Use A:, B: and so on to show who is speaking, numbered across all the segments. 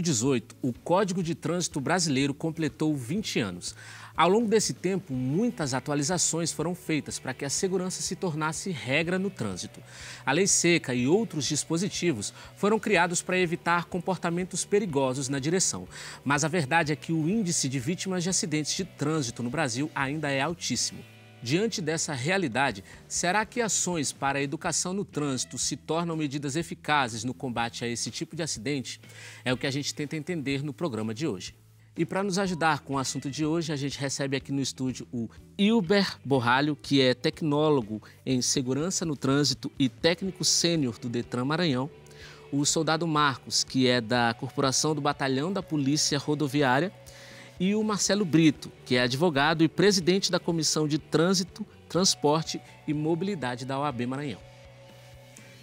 A: 2018, o Código de Trânsito Brasileiro completou 20 anos. Ao longo desse tempo, muitas atualizações foram feitas para que a segurança se tornasse regra no trânsito. A lei seca e outros dispositivos foram criados para evitar comportamentos perigosos na direção. Mas a verdade é que o índice de vítimas de acidentes de trânsito no Brasil ainda é altíssimo. Diante dessa realidade, será que ações para a educação no trânsito se tornam medidas eficazes no combate a esse tipo de acidente? É o que a gente tenta entender no programa de hoje. E para nos ajudar com o assunto de hoje, a gente recebe aqui no estúdio o Hilber Borralho, que é tecnólogo em segurança no trânsito e técnico sênior do Detran Maranhão. O soldado Marcos, que é da Corporação do Batalhão da Polícia Rodoviária e o Marcelo Brito, que é advogado e presidente da Comissão de Trânsito, Transporte e Mobilidade da OAB Maranhão.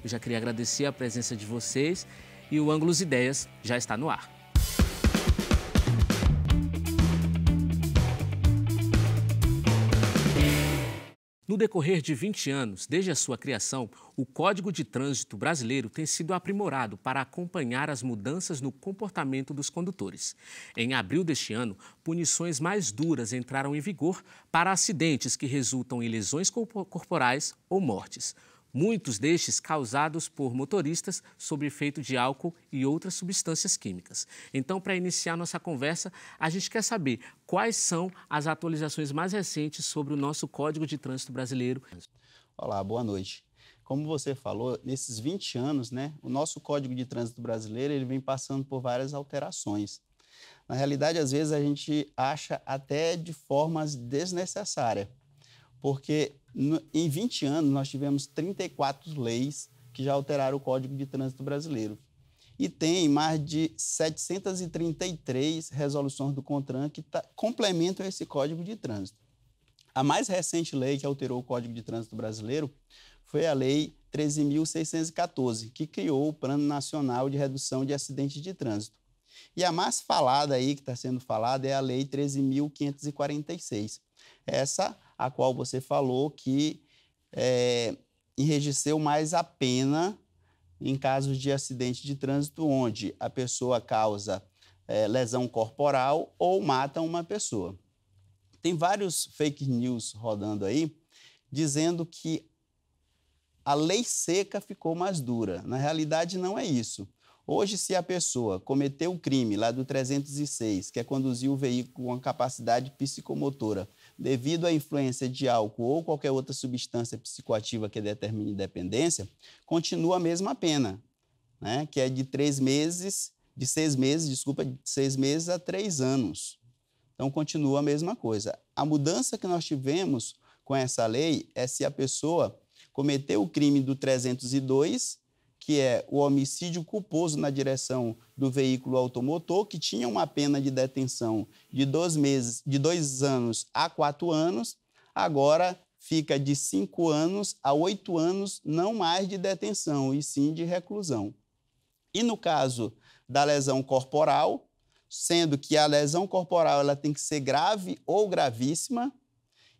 A: Eu já queria agradecer a presença de vocês e o Ângulos Ideias já está no ar. No decorrer de 20 anos, desde a sua criação, o Código de Trânsito Brasileiro tem sido aprimorado para acompanhar as mudanças no comportamento dos condutores. Em abril deste ano, punições mais duras entraram em vigor para acidentes que resultam em lesões corporais ou mortes muitos destes causados por motoristas sob efeito de álcool e outras substâncias químicas. Então, para iniciar nossa conversa, a gente quer saber quais são as atualizações mais recentes sobre o nosso Código de Trânsito Brasileiro. Olá, boa noite. Como você falou, nesses 20 anos, né, o nosso
B: Código de Trânsito Brasileiro ele vem passando por várias alterações. Na realidade, às vezes a gente acha até de formas desnecessárias porque no, em 20 anos nós tivemos 34 leis que já alteraram o Código de Trânsito Brasileiro. E tem mais de 733 resoluções do CONTRAN que tá, complementam esse Código de Trânsito. A mais recente lei que alterou o Código de Trânsito Brasileiro foi a Lei 13.614, que criou o Plano Nacional de Redução de Acidentes de Trânsito. E a mais falada aí, que está sendo falada, é a Lei 13.546. Essa a qual você falou que é, mais a pena em casos de acidente de trânsito onde a pessoa causa é, lesão corporal ou mata uma pessoa. Tem vários fake news rodando aí dizendo que a lei seca ficou mais dura. Na realidade, não é isso. Hoje, se a pessoa cometeu o crime lá do 306, que é conduzir o veículo com capacidade psicomotora devido à influência de álcool ou qualquer outra substância psicoativa que determine dependência, continua a mesma pena, né? que é de três meses, de seis meses, desculpa, de seis meses a três anos. Então, continua a mesma coisa. A mudança que nós tivemos com essa lei é se a pessoa cometeu o crime do 302 que é o homicídio culposo na direção do veículo automotor, que tinha uma pena de detenção de dois meses, de dois anos a quatro anos, agora fica de cinco anos a oito anos, não mais de detenção, e sim de reclusão. E no caso da lesão corporal, sendo que a lesão corporal ela tem que ser grave ou gravíssima,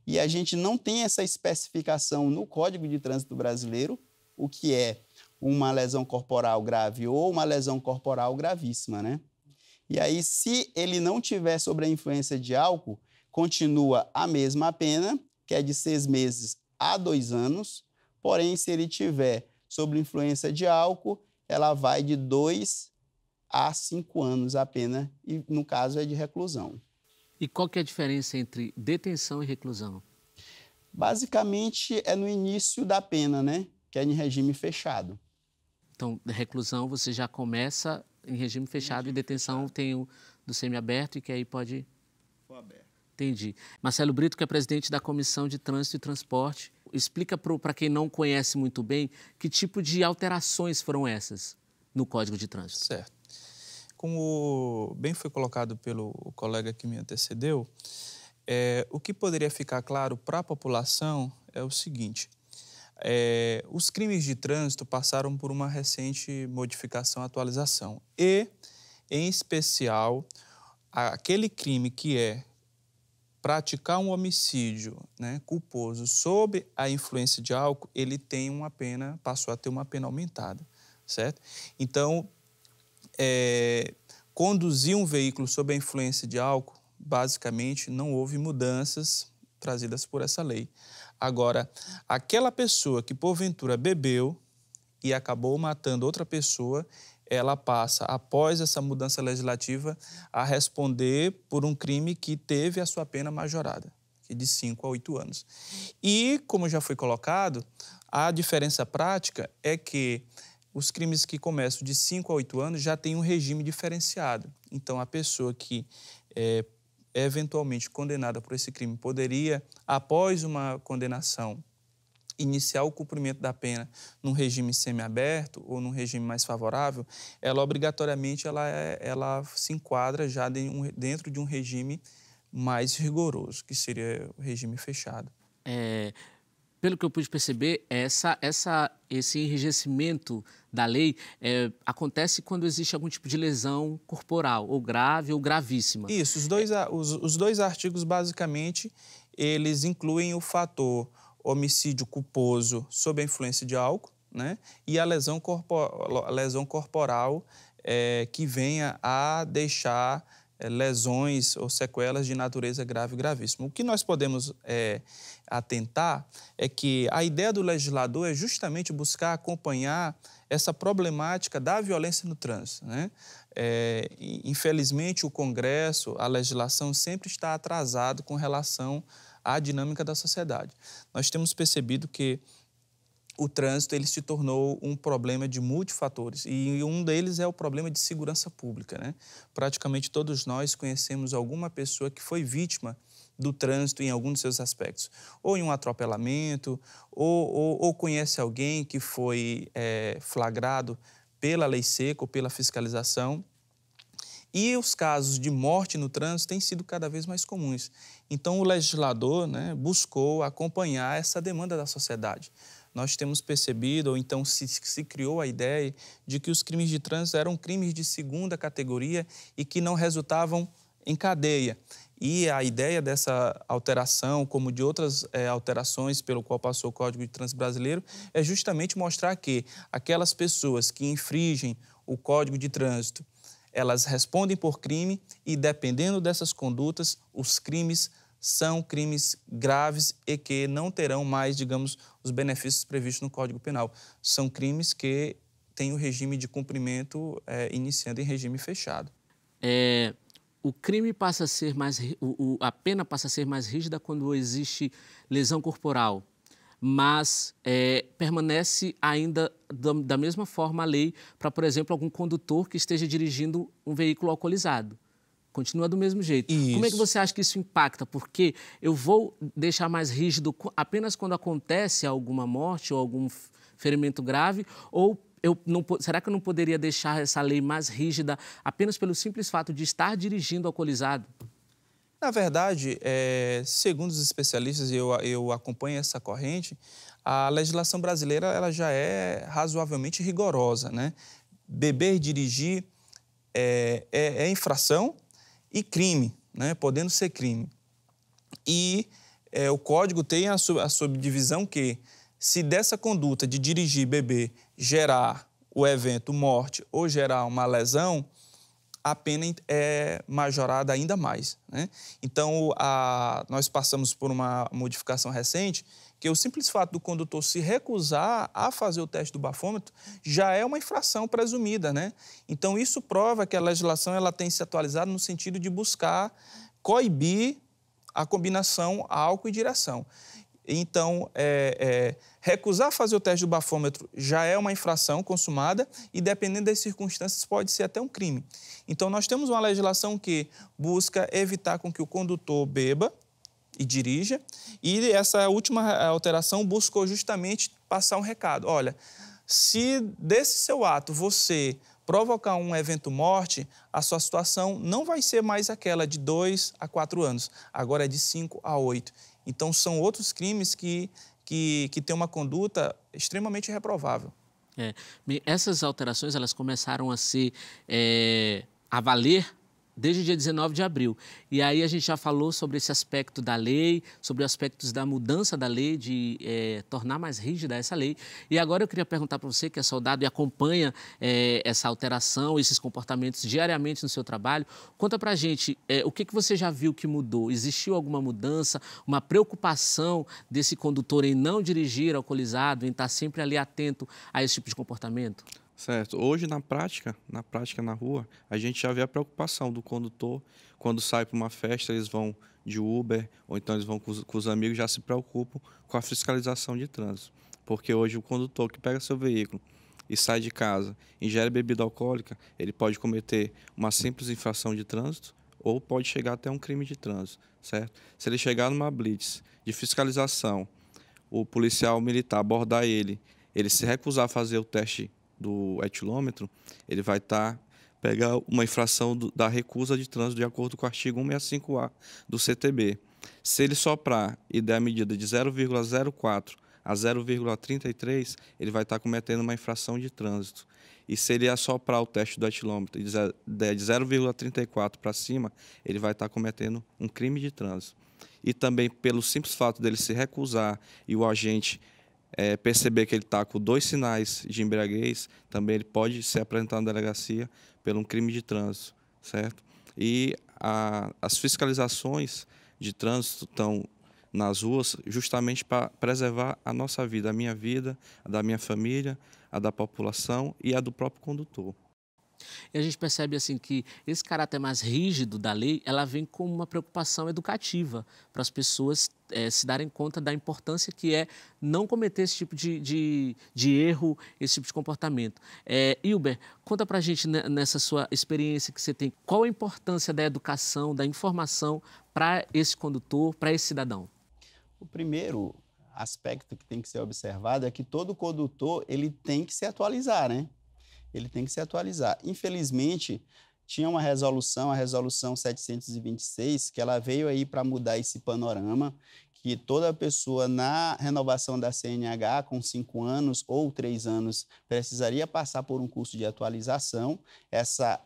B: e a gente não tem essa especificação no Código de Trânsito Brasileiro, o que é uma lesão corporal grave ou uma lesão corporal gravíssima, né? E aí, se ele não tiver sobre a influência de álcool, continua a mesma pena, que é de seis meses a dois anos. Porém, se ele tiver sobre influência de álcool, ela vai de dois a cinco anos a pena, e no caso é de reclusão. E qual que é a diferença entre detenção e reclusão? Basicamente é no início da pena, né? Que é em regime fechado.
A: Então, reclusão você já começa em regime fechado regime e detenção fechado. tem o do semiaberto e que aí pode... For aberto. Entendi. Marcelo Brito, que é presidente da Comissão de Trânsito e Transporte, explica para quem não conhece muito bem que tipo de alterações foram essas no Código de Trânsito. Certo.
C: Como bem foi colocado pelo colega que me antecedeu, é, o que poderia ficar claro para a população é o seguinte: é, os crimes de trânsito passaram por uma recente modificação, atualização. E, em especial, aquele crime que é praticar um homicídio né, culposo sob a influência de álcool, ele tem uma pena, passou a ter uma pena aumentada, certo? Então, é, conduzir um veículo sob a influência de álcool, basicamente, não houve mudanças trazidas por essa lei. Agora, aquela pessoa que porventura bebeu e acabou matando outra pessoa, ela passa, após essa mudança legislativa, a responder por um crime que teve a sua pena majorada, que é de 5 a 8 anos. E, como já foi colocado, a diferença prática é que os crimes que começam de 5 a 8 anos já têm um regime diferenciado. Então, a pessoa que é, eventualmente condenada por esse crime poderia, após uma condenação, iniciar o cumprimento da pena num regime semiaberto ou num regime mais favorável, ela obrigatoriamente ela, é, ela se enquadra já dentro de um regime
A: mais rigoroso, que seria o regime fechado. É, pelo que eu pude perceber, essa, essa, esse enrijecimento da lei é, acontece quando existe algum tipo de lesão corporal, ou grave ou gravíssima. Isso, os dois,
C: os, os dois artigos, basicamente, eles incluem o fator homicídio culposo sob a influência de álcool, né? E a lesão, corpor, a lesão corporal é, que venha a deixar é, lesões ou sequelas de natureza grave e gravíssima. O que nós podemos é, atentar é que a ideia do legislador é justamente buscar acompanhar essa problemática da violência no trânsito. Né? É, infelizmente, o Congresso, a legislação sempre está atrasado com relação à dinâmica da sociedade. Nós temos percebido que o trânsito ele se tornou um problema de multifatores e um deles é o problema de segurança pública. Né? Praticamente todos nós conhecemos alguma pessoa que foi vítima do trânsito em algum de seus aspectos, ou em um atropelamento, ou, ou, ou conhece alguém que foi é, flagrado pela lei seca ou pela fiscalização. E os casos de morte no trânsito têm sido cada vez mais comuns. Então, o legislador né, buscou acompanhar essa demanda da sociedade. Nós temos percebido, ou então se, se criou a ideia, de que os crimes de trânsito eram crimes de segunda categoria e que não resultavam em cadeia. E a ideia dessa alteração, como de outras é, alterações pelo qual passou o Código de Trânsito Brasileiro, é justamente mostrar que aquelas pessoas que infringem o Código de Trânsito, elas respondem por crime e, dependendo dessas condutas, os crimes são crimes graves e que não terão mais, digamos, os benefícios previstos no Código Penal. São crimes que têm o regime de
A: cumprimento é, iniciando em regime fechado. É, o crime passa a ser mais o, o, a pena passa a ser mais rígida quando existe lesão corporal mas é, permanece ainda da, da, mesma forma a lei para por exemplo algum condutor que esteja dirigindo um veículo alcoolizado continua do mesmo jeito isso. como é que você acha que isso impacta porque eu vou deixar mais rígido apenas quando acontece alguma morte ou algum ferimento grave ou eu não, será que eu não poderia deixar essa lei mais rígida apenas pelo simples fato de estar dirigindo alcoolizado?
C: Na verdade, é, segundo os especialistas, eu, eu acompanho essa corrente, a legislação brasileira ela já é razoavelmente rigorosa. Né? Beber e dirigir é, é, é infração e crime, né? podendo ser crime. E é, o código tem a, sub, a subdivisão que, se dessa conduta de dirigir e beber gerar o evento morte ou gerar uma lesão, a pena é majorada ainda mais. Né? Então, a, nós passamos por uma modificação recente que o simples fato do condutor se recusar a fazer o teste do bafômetro já é uma infração presumida, né? Então isso prova que a legislação ela tem se atualizado no sentido de buscar coibir a combinação álcool e direção. Então, é, é, recusar fazer o teste do bafômetro já é uma infração consumada e, dependendo das circunstâncias, pode ser até um crime. Então, nós temos uma legislação que busca evitar com que o condutor beba e dirija, e essa última alteração buscou justamente passar um recado. Olha, se desse seu ato você provocar um evento morte, a sua situação não vai ser mais aquela de dois a quatro anos, agora é de cinco a oito. Então, são outros crimes que, que, que têm uma conduta extremamente reprovável.
A: É. Essas alterações elas começaram a ser é, a valer desde o dia 19 de abril. E aí a gente já falou sobre esse aspecto da lei, sobre aspectos da mudança da lei, de é, tornar mais rígida essa lei. E agora eu queria perguntar para você, que é soldado e acompanha é, essa alteração, esses comportamentos diariamente no seu trabalho, conta para a gente é, o que, que você já viu que mudou? Existiu alguma mudança, uma preocupação desse condutor em não dirigir alcoolizado, em estar sempre ali atento a esse tipo de comportamento? Certo. Hoje, na
D: prática, na prática na rua, a gente já vê a preocupação do condutor. Quando sai para uma festa, eles vão de Uber, ou então eles vão com os, com os amigos, já se preocupam com a fiscalização de trânsito. Porque hoje o condutor que pega seu veículo e sai de casa, ingere bebida alcoólica, ele pode cometer uma simples infração de trânsito ou pode chegar até um crime de trânsito, certo? Se ele chegar numa blitz de fiscalização, o policial militar abordar ele, ele se recusar a fazer o teste do etilômetro, ele vai estar tá, pegar uma infração do, da recusa de trânsito de acordo com o artigo 165A do CTB. Se ele soprar e der a medida de 0,04 a 0,33, ele vai estar tá cometendo uma infração de trânsito. E se ele assoprar o teste do etilômetro e der de 0,34 para cima, ele vai estar tá cometendo um crime de trânsito. E também pelo simples fato dele se recusar e o agente é, perceber que ele está com dois sinais de embriaguez, também ele pode ser apresentado na delegacia pelo um crime de trânsito, certo? E a, as fiscalizações de trânsito estão nas ruas justamente para preservar a nossa vida, a minha vida, a da minha família, a da população e a do próprio condutor.
A: E a gente percebe assim que esse caráter mais rígido da lei, ela vem como uma preocupação educativa para as pessoas é, se darem conta da importância que é não cometer esse tipo de, de, de erro, esse tipo de comportamento. É, Hilber, conta para a gente nessa sua experiência que você tem, qual a importância da educação, da informação para esse condutor, para esse cidadão? O primeiro aspecto que tem
B: que ser observado é que todo condutor ele tem que se atualizar, né? ele tem que se atualizar. Infelizmente, tinha uma resolução, a resolução 726, que ela veio aí para mudar esse panorama, que toda pessoa na renovação da CNH com cinco anos ou três anos precisaria passar por um curso de atualização. Essa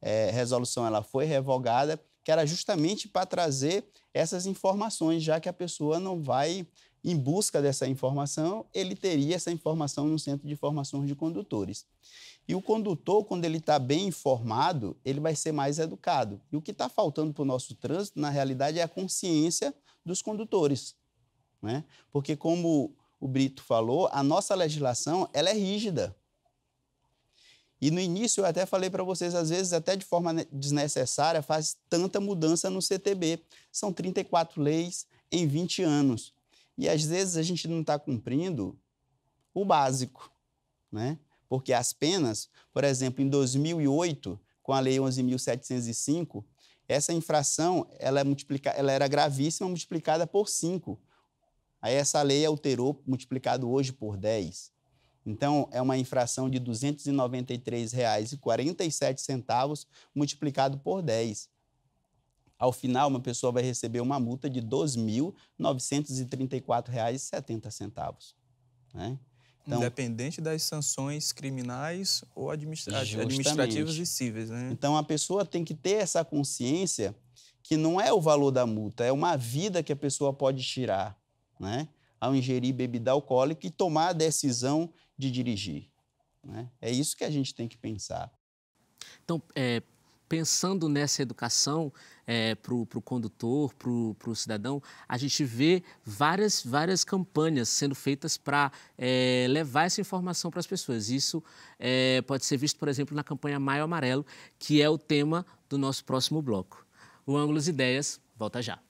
B: é, resolução ela foi revogada, que era justamente para trazer essas informações, já que a pessoa não vai em busca dessa informação, ele teria essa informação no centro de formações de condutores. E o condutor, quando ele está bem informado, ele vai ser mais educado. E o que está faltando para o nosso trânsito, na realidade, é a consciência dos condutores. Né? Porque, como o Brito falou, a nossa legislação ela é rígida. E no início eu até falei para vocês, às vezes, até de forma desnecessária, faz tanta mudança no CTB. São 34 leis em 20 anos. E às vezes a gente não está cumprindo o básico, né? Porque as penas, por exemplo, em 2008, com a Lei 11.705, essa infração ela, é multiplica... ela era gravíssima multiplicada por 5. Aí essa lei alterou, multiplicado hoje por 10. Então, é uma infração de R$ 293,47 multiplicado por 10. Ao final, uma pessoa vai receber uma multa de R$ 2.934,70. Né? Então,
C: Independente das sanções criminais ou administrativas. administrativas e cíveis. Né?
B: Então, a pessoa tem que ter essa consciência que não é o valor da multa, é uma vida que a pessoa pode tirar né? ao ingerir bebida alcoólica e tomar a decisão de dirigir. Né? É isso que a gente tem que
A: pensar. Então, é, pensando nessa educação é, para o condutor, para o cidadão, a gente vê várias, várias campanhas sendo feitas para é, levar essa informação para as pessoas. Isso é, pode ser visto, por exemplo, na campanha Maio Amarelo, que é o tema do nosso próximo bloco. O Ângulos Ideias volta já.